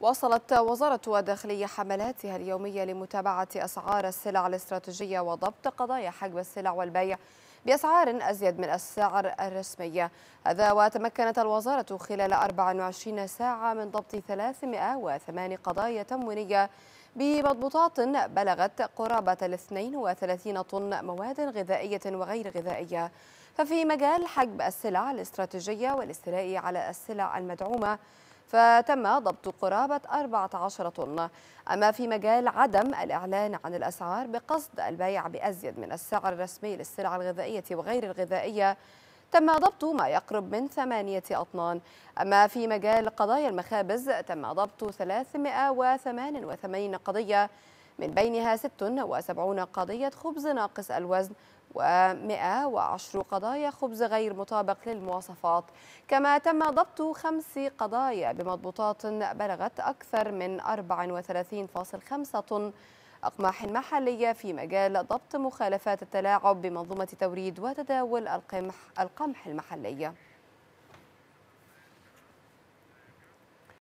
واصلت وزارة الداخلية حملاتها اليومية لمتابعة أسعار السلع الاستراتيجية وضبط قضايا حجب السلع والبيع بأسعار أزيد من السعر الرسمي هذا وتمكنت الوزارة خلال 24 ساعة من ضبط 308 قضايا تموينية بمضبوطات بلغت قرابة ال 32 طن مواد غذائية وغير غذائية ففي مجال حجب السلع الاستراتيجية والاستيلاء على السلع المدعومة فتم ضبط قرابة 14 طن أما في مجال عدم الإعلان عن الأسعار بقصد البيع بأزيد من السعر الرسمي للسلع الغذائية وغير الغذائية تم ضبط ما يقرب من ثمانية أطنان أما في مجال قضايا المخابز تم ضبط 388 قضية من بينها 76 قضية خبز ناقص الوزن و110 قضايا خبز غير مطابق للمواصفات كما تم ضبط خمس قضايا بمضبوطات بلغت أكثر من 34.5 طن أقماح محلية في مجال ضبط مخالفات التلاعب بمنظومة توريد وتداول القمح المحلية